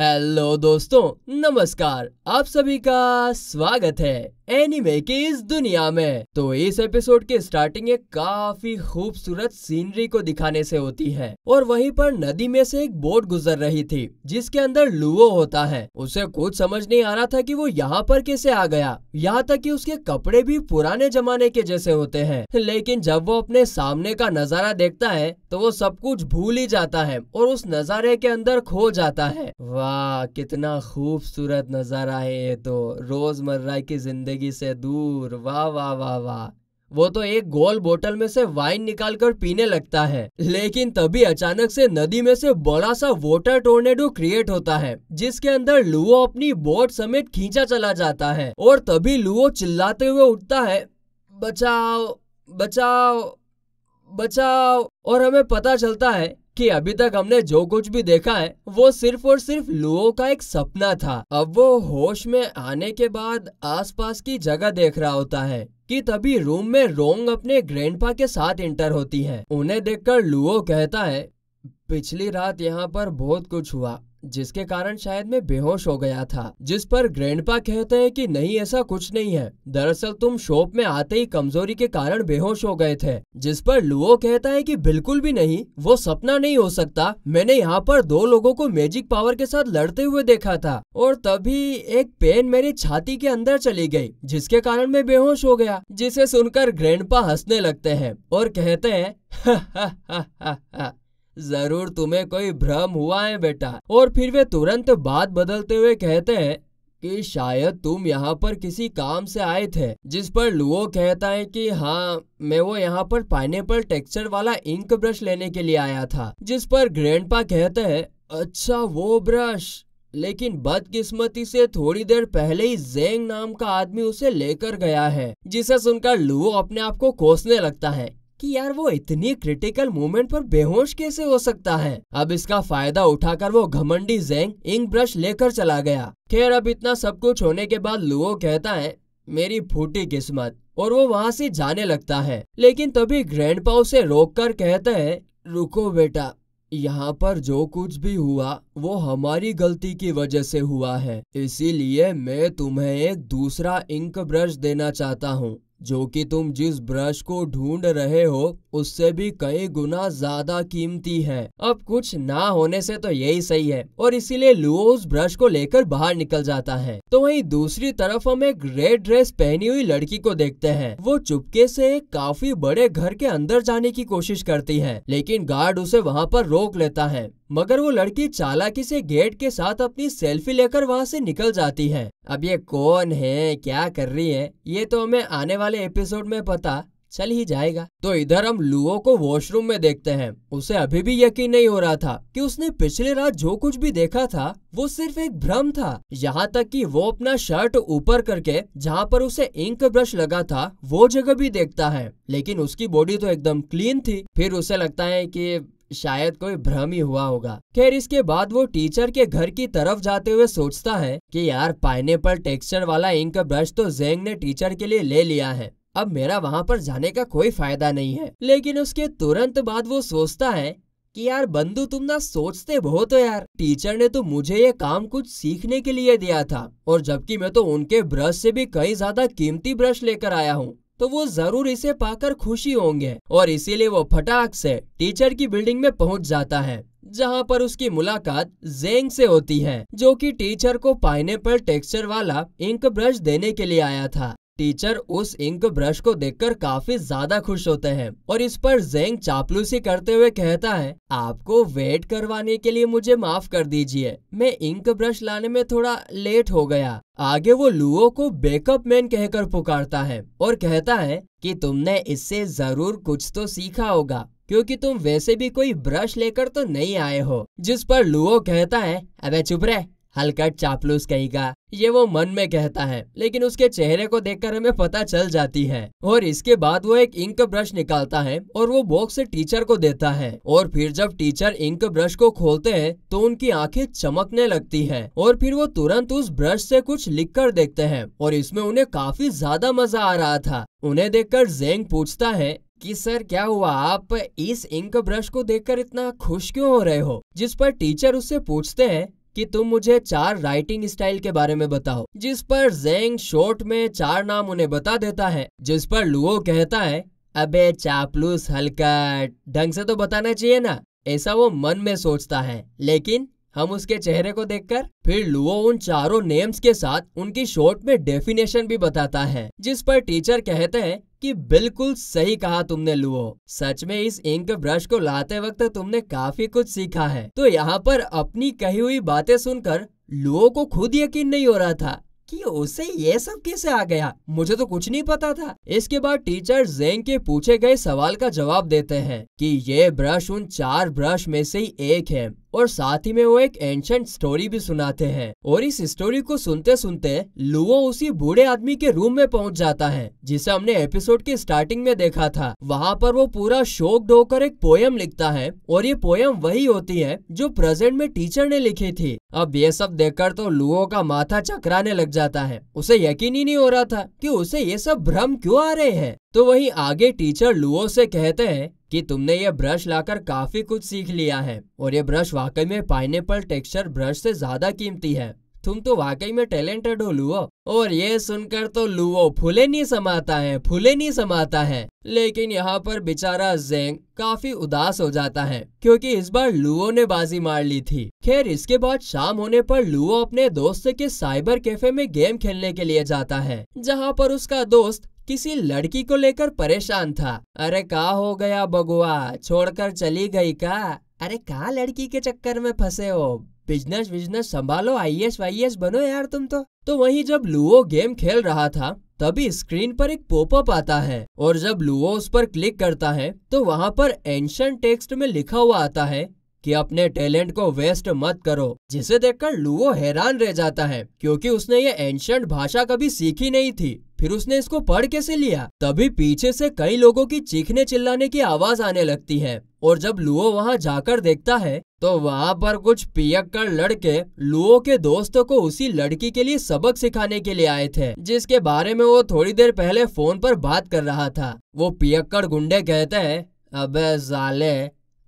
Hello दोस्तों नमस्कार आप सभी का स्वागत है एनिमे की इस दुनिया में तो इस एपिसोड की स्टार्टिंग एक काफी खूबसूरत सीनरी को दिखाने से होती है और वहीं पर नदी में से एक बोट गुजर रही थी जिसके अंदर लुओ होता है उसे कुछ समझ नहीं आ रहा था कि वो यहाँ पर कैसे आ गया यहाँ तक कि उसके कपड़े भी पुराने जमाने के जैसे होते हैं लेकिन जब वो अपने सामने का नजारा देखता है तो वो सब कुछ भूल ही जाता है और उस नज़ारे के अंदर खो जाता है वाह कितना खूबसूरत नज़ारा है ये तो रोज़मर्रा की ज़िंदगी से दूर वाह वाह वाह वाह वो तो एक गोल बोतल में से वाइन निकालकर पीने लगता है लेकिन तभी अचानक से नदी में से बड़ा सा वोटर टोर्नेडो क्रिएट होता है जिसके अंदर लुओ अपनी बोट समेत खींचा चला जाता है और तभी लुओ चिल्लाते हुए उठता है बचाओ बचाओ बचाओ और हमें पता चलता है कि अभी तक हमने जो कुछ भी देखा है वो सिर्फ और सिर्फ लुओ का एक सपना था अब वो होश में आने के बाद आसपास की जगह देख रहा होता है कि तभी रूम में रोंग अपने ग्रैंडपा के साथ एंटर होती है उन्हें देखकर लुओ कहता है पिछली रात यहाँ पर बहुत कुछ हुआ जिसके कारण शायद मैं बेहोश हो गया था जिस पर ग्रैंडपा कहते हैं कि नहीं ऐसा कुछ नहीं है दरअसल तुम शॉप में आते ही कमजोरी के कारण बेहोश हो गए थे जिस पर लुओ कहता है कि बिल्कुल भी नहीं वो सपना नहीं हो सकता मैंने यहाँ पर दो लोगों को मैजिक पावर के साथ लड़ते हुए देखा था और तभी एक पेन मेरी छाती के अंदर चली गई जिसके कारण मैं बेहोश हो गया जिसे सुनकर ग्रैंडपा हंसने लगते हैं और कहते हैं जरूर तुम्हें कोई भ्रम हुआ है बेटा और फिर वे तुरंत बात बदलते हुए कहते हैं कि शायद तुम यहाँ पर किसी काम से आए थे जिस पर लुओ कहता है कि हाँ मैं वो यहाँ पर पाइनएपल टेक्सचर वाला इंक ब्रश लेने के लिए आया था जिस पर ग्रैंडपा कहते हैं अच्छा वो ब्रश लेकिन बदकिस्मती से थोड़ी देर पहले ही जेंग नाम का आदमी उसे लेकर गया है जिसे सुनकर लुओ अपने आप को कोसने लगता है कि यार वो इतनी क्रिटिकल मोमेंट पर बेहोश कैसे हो सकता है अब इसका फायदा उठाकर वो घमंडी जेंग इंक ब्रश लेकर चला गया खैर अब इतना सब कुछ होने के बाद लुओ कहता है मेरी फूटी किस्मत और वो वहाँ से जाने लगता है लेकिन तभी ग्रैंड पाउ से रोक कर कहते हैं रुको बेटा यहाँ पर जो कुछ भी हुआ वो हमारी गलती की वजह से हुआ है इसीलिए मैं तुम्हें एक दूसरा इंक ब्रश देना चाहता हूँ जो कि तुम जिस ब्रश को ढूंढ रहे हो उससे भी कई गुना ज्यादा कीमती है अब कुछ ना होने से तो यही सही है और इसीलिए लुओ उस ब्रश को लेकर बाहर निकल जाता है तो वहीं दूसरी तरफ हम एक रेड ड्रेस पहनी हुई लड़की को देखते हैं वो चुपके से एक काफी बड़े घर के अंदर जाने की कोशिश करती है लेकिन गार्ड उसे वहाँ पर रोक लेता है मगर वो लड़की चालाकी से गेट के साथ अपनी सेल्फी लेकर वहाँ से निकल जाती है अब ये कौन है क्या कर रही है ये तो हमें आने वाले एपिसोड में पता चल ही जाएगा तो इधर हम लुओ को वॉशरूम में देखते हैं उसे अभी भी यकीन नहीं हो रहा था कि उसने पिछले रात जो कुछ भी देखा था वो सिर्फ एक भ्रम था यहाँ तक कि वो अपना शर्ट ऊपर करके जहाँ पर उसे इंक ब्रश लगा था वो जगह भी देखता है लेकिन उसकी बॉडी तो एकदम क्लीन थी फिर उसे लगता है कि शायद कोई भ्रम ही हुआ होगा खैर इसके बाद वो टीचर के घर की तरफ जाते हुए सोचता है कि यार पाइनेपल टेक्सचर वाला इंक ब्रश तो जेंग ने टीचर के लिए ले लिया है अब मेरा वहां पर जाने का कोई फायदा नहीं है लेकिन उसके तुरंत बाद वो सोचता है कि यार बंधु तुम ना सोचते बहुत हो यार टीचर ने तो मुझे ये काम कुछ सीखने के लिए दिया था और जबकि मैं तो उनके ब्रश से भी कई ज्यादा कीमती ब्रश लेकर आया हूँ तो वो जरूर इसे पाकर खुशी होंगे और इसीलिए वो फटाक से टीचर की बिल्डिंग में पहुंच जाता है जहाँ पर उसकी मुलाकात जेंग से होती है जो कि टीचर को पर टेक्सचर वाला इंक ब्रश देने के लिए आया था टीचर उस इंक ब्रश को देखकर काफी ज्यादा खुश होते हैं और इस पर जेंग चापलूसी करते हुए कहता है आपको वेट करवाने के लिए मुझे माफ कर दीजिए मैं इंक ब्रश लाने में थोड़ा लेट हो गया आगे वो लुओ को बेकअप मैन कहकर पुकारता है और कहता है कि तुमने इससे जरूर कुछ तो सीखा होगा क्योंकि तुम वैसे भी कोई ब्रश लेकर तो नहीं आए हो जिस पर लुओ कहता है अबे चुप रहे हल्का चापलूस कहेगा ये वो मन में कहता है लेकिन उसके चेहरे को देखकर हमें पता चल जाती है और इसके बाद वो एक इंक ब्रश निकालता है और वो बॉक्स टीचर को देता है और फिर जब टीचर इंक ब्रश को खोलते हैं तो उनकी आंखें चमकने लगती है और फिर वो तुरंत उस ब्रश से कुछ लिख कर देखते हैं और इसमें उन्हें काफी ज्यादा मजा आ रहा था उन्हें देखकर जेंग पूछता है कि सर क्या हुआ आप इस इंक ब्रश को देखकर इतना खुश क्यों हो रहे हो जिस पर टीचर उससे पूछते हैं कि तुम मुझे चार राइटिंग स्टाइल के बारे में बताओ जिस पर जेंग शॉर्ट में चार नाम उन्हें बता देता है जिस पर लुओ कहता है अबे चापलूस हल्का ढंग से तो बताना चाहिए ना ऐसा वो मन में सोचता है लेकिन हम उसके चेहरे को देखकर फिर लुओ उन चारों नेम्स के साथ उनकी शॉर्ट में डेफिनेशन भी बताता है जिस पर टीचर कहते हैं कि बिल्कुल सही कहा तुमने लुओ सच में इस इंक ब्रश को लाते वक्त तुमने काफी कुछ सीखा है तो यहाँ पर अपनी कही हुई बातें सुनकर लुओ को खुद यकीन नहीं हो रहा था कि उसे ये सब कैसे आ गया मुझे तो कुछ नहीं पता था इसके बाद टीचर जेंग के पूछे गए सवाल का जवाब देते हैं कि ये ब्रश उन चार ब्रश में से ही एक है और साथ ही में वो एक एंशंट स्टोरी भी सुनाते हैं और इस स्टोरी को सुनते सुनते लुओ उसी बूढ़े आदमी के रूम में पहुंच जाता है जिसे हमने एपिसोड की स्टार्टिंग में देखा था वहाँ पर वो पूरा शोक होकर एक पोयम लिखता है और ये पोयम वही होती है जो प्रेजेंट में टीचर ने लिखी थी अब ये सब देखकर तो लुओ का माथा चकराने लग जाता है उसे यकीन ही नहीं हो रहा था कि उसे ये सब भ्रम क्यों आ रहे हैं तो वही आगे टीचर लुओ से कहते हैं कि तुमने ये ब्रश लाकर काफी कुछ सीख लिया है और ये ब्रश वाकई में पाइनएप्पल टेक्सचर ब्रश से ज्यादा कीमती है तुम तो वाकई में टैलेंटेड हो लुओ और ये सुनकर तो लुओ फूले नहीं समाता है फूले नहीं समाता है लेकिन यहाँ पर बेचारा जेंग काफी उदास हो जाता है क्योंकि इस बार लुओ ने बाजी मार ली थी खैर इसके बाद शाम होने पर लुओ अपने दोस्त के साइबर कैफे में गेम खेलने के लिए जाता है जहाँ पर उसका दोस्त किसी लड़की को लेकर परेशान था अरे का हो गया बगुआ छोड़कर चली गई का अरे कहा लड़की के चक्कर में फंसे हो बिजनेस बिजनेस संभालो आई एस वाई एस बनो यार तुम तो तो वही जब लुओ गेम खेल रहा था तभी स्क्रीन पर एक पोपअप आता है और जब लुओ उस पर क्लिक करता है तो वहाँ पर एंशन टेक्स्ट में लिखा हुआ आता है कि अपने टैलेंट को वेस्ट मत करो जिसे देखकर लुओ हैरान रह जाता है क्योंकि उसने ये एंशंट भाषा कभी सीखी नहीं थी फिर उसने इसको पढ़ कैसे लिया तभी पीछे से कई लोगों की चीखने चिल्लाने की आवाज आने लगती है और जब लुओ वहाँ जाकर देखता है तो वहाँ पर कुछ पियक कर लड़के लुओ के दोस्तों को उसी लड़की के लिए सबक सिखाने के लिए आए थे जिसके बारे में वो थोड़ी देर पहले फोन पर बात कर रहा था वो पियक्कड़ गुंडे कहते हैं अबे जाले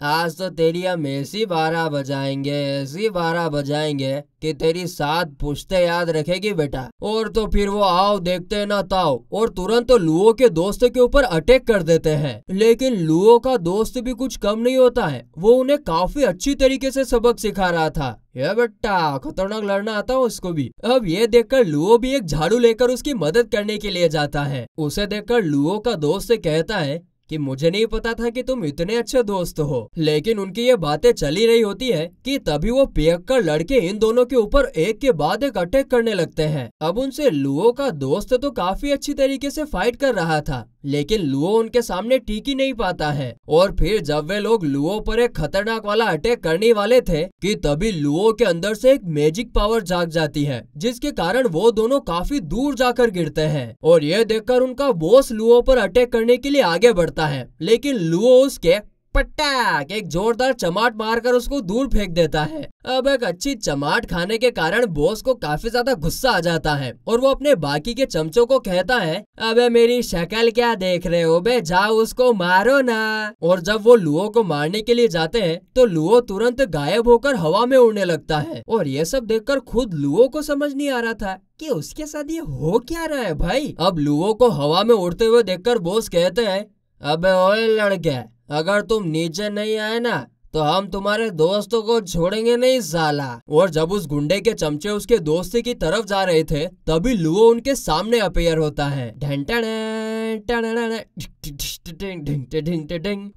आज तो तेरी हम ऐसी बारह बजाएंगे ऐसी बारह बजाएंगे कि तेरी सात पुश्ते याद रखेगी बेटा और तो फिर वो आओ देखते ना ताओ और तुरंत तो लुओ के दोस्त के ऊपर अटैक कर देते हैं लेकिन लुओ का दोस्त भी कुछ कम नहीं होता है वो उन्हें काफी अच्छी तरीके से सबक सिखा रहा था ये बेटा खतरनाक लड़ना आता हूँ उसको भी अब ये देखकर लुओ भी एक झाड़ू लेकर उसकी मदद करने के लिए जाता है उसे देखकर लुओ का दोस्त कहता है कि मुझे नहीं पता था कि तुम इतने अच्छे दोस्त हो लेकिन उनकी ये बातें चली रही होती है कि तभी वो पियक्कर लड़के इन दोनों के ऊपर एक के बाद एक अटैक करने लगते हैं अब उनसे लुओ का दोस्त तो काफी अच्छी तरीके से फाइट कर रहा था लेकिन लुओ उनके सामने टीक ही नहीं पाता है और फिर जब वे लोग लुओ पर एक खतरनाक वाला अटैक करने वाले थे कि तभी लुओ के अंदर से एक मैजिक पावर जाग जाती है जिसके कारण वो दोनों काफी दूर जाकर गिरते हैं और ये देखकर उनका बॉस लुओ पर अटैक करने के लिए आगे बढ़ता जाता है लेकिन लुओ उसके पट्टैक एक जोरदार चमाट मारकर उसको दूर फेंक देता है अब एक अच्छी चमाट खाने के कारण बोस को काफी ज्यादा गुस्सा आ जाता है और वो अपने बाकी के चमचों को कहता है अबे मेरी शक्ल क्या देख रहे हो बे जाओ उसको मारो ना और जब वो लुओ को मारने के लिए जाते हैं तो लुओ तुरंत गायब होकर हवा में उड़ने लगता है और ये सब कर खुद लुओ को समझ नहीं आ रहा था कि उसके साथ ये हो क्या रहा है भाई अब लुओ को हवा में उड़ते हुए देखकर बोस कहते हैं अबे ओए लड़के अगर तुम नीचे नहीं आए ना तो हम तुम्हारे दोस्तों को छोड़ेंगे नहीं साला और जब उस गुंडे के चमचे उसके दोस्ती की तरफ जा रहे थे तभी लुओ उनके सामने अपेयर होता है ढंटने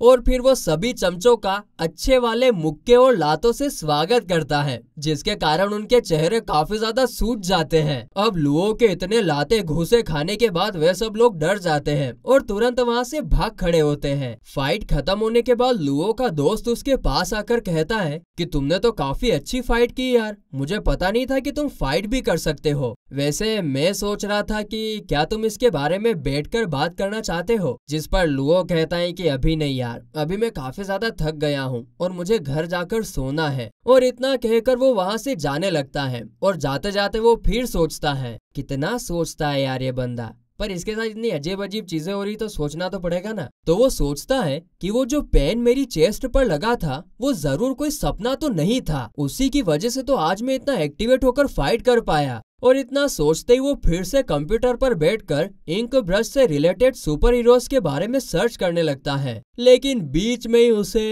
और फिर वो सभी चमचों का अच्छे वाले मुक्के और लातों से स्वागत करता है जिसके कारण उनके चेहरे काफी ज्यादा सूज जाते हैं अब लुओ के इतने लाते घुसे खाने के बाद वे सब लोग डर जाते हैं और तुरंत वहाँ से भाग खड़े होते हैं फाइट खत्म होने के बाद लुओ का दोस्त उसके पास आकर कहता है कि तुमने तो काफी अच्छी फाइट की यार मुझे पता नहीं था कि तुम फाइट भी कर सकते हो वैसे मैं सोच रहा था कि क्या तुम इसके बारे में बैठकर बात बात करना चाहते हो जिस पर लुओ कहता है कि अभी नहीं यार अभी मैं काफी ज्यादा थक गया हूँ और मुझे घर जाकर सोना है और इतना कहकर वो वहाँ से जाने लगता है और जाते जाते वो फिर सोचता है कितना सोचता है यार ये बंदा पर इसके साथ इतनी अजीब अजीब चीजें हो रही तो सोचना तो पड़ेगा ना तो वो सोचता है कि वो जो पेन मेरी चेस्ट पर लगा था वो जरूर कोई सपना तो नहीं था उसी की वजह से तो आज मैं इतना एक्टिवेट होकर फाइट कर पाया और इतना सोचते ही वो फिर से कंप्यूटर पर बैठकर इंक ब्रश से रिलेटेड सुपर हीरोज के बारे में सर्च करने लगता है लेकिन बीच में ही उसे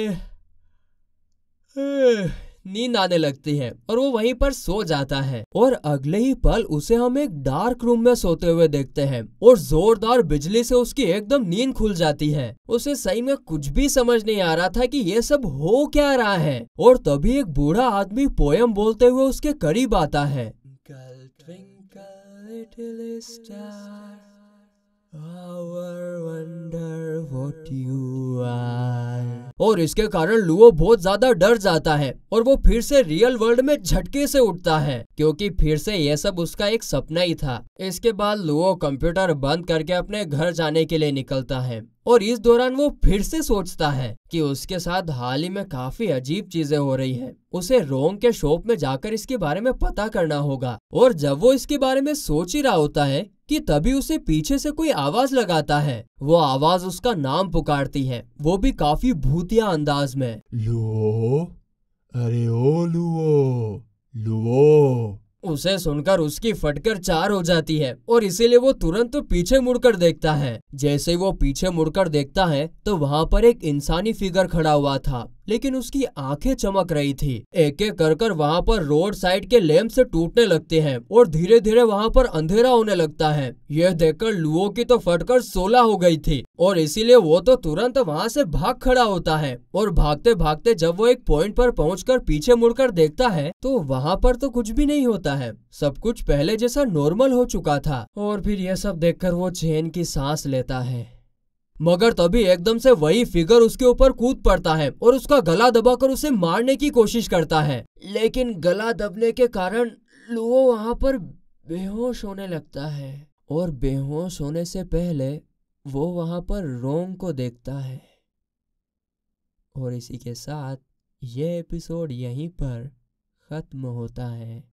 नींद आने लगती है और वो वहीं पर सो जाता है और अगले ही पल उसे हम एक डार्क रूम में सोते हुए देखते हैं और जोरदार बिजली से उसकी एकदम नींद खुल जाती है उसे सही में कुछ भी समझ नहीं आ रहा था कि ये सब हो क्या रहा है और तभी एक बूढ़ा आदमी पोयम बोलते हुए उसके करीब आता है little star. और इसके कारण लुओ बहुत ज्यादा डर जाता है और वो फिर से रियल वर्ल्ड में झटके से उठता है क्योंकि फिर से यह सब उसका एक सपना ही था इसके बाद लुओ कंप्यूटर बंद करके अपने घर जाने के लिए निकलता है और इस दौरान वो फिर से सोचता है कि उसके साथ हाल ही में काफी अजीब चीजें हो रही हैं। उसे रोंग के शॉप में जाकर इसके बारे में पता करना होगा और जब वो इसके बारे में सोच ही रहा होता है कि तभी उसे पीछे से कोई आवाज लगाता है वो आवाज उसका नाम पुकारती है वो भी काफी भूतिया अंदाज में लुओ अरे ओ लुओ लुओ उसे सुनकर उसकी फटकर चार हो जाती है और इसीलिए वो तुरंत तो पीछे मुड़कर देखता है जैसे वो पीछे मुड़कर देखता है तो वहाँ पर एक इंसानी फिगर खड़ा हुआ था लेकिन उसकी आंखें चमक रही थी एक एक कर कर वहाँ पर रोड साइड के लैम्प से टूटने लगते हैं और धीरे धीरे वहाँ पर अंधेरा होने लगता है यह देखकर लुओ की तो फटकर सोलह हो गई थी और इसीलिए वो तो तुरंत वहाँ से भाग खड़ा होता है और भागते भागते जब वो एक पॉइंट पर पहुँच पीछे मुड़कर देखता है तो वहाँ पर तो कुछ भी नहीं होता है सब कुछ पहले जैसा नॉर्मल हो चुका था और फिर यह सब देखकर वो चैन की सांस लेता है मगर तभी एकदम से वही फिगर उसके ऊपर कूद पड़ता है और उसका गला दबाकर उसे मारने की कोशिश करता है लेकिन गला दबने के कारण लुओ वहां पर बेहोश होने लगता है और बेहोश होने से पहले वो वहां पर रोंग को देखता है और इसी के साथ ये एपिसोड यहीं पर ख़त्म होता है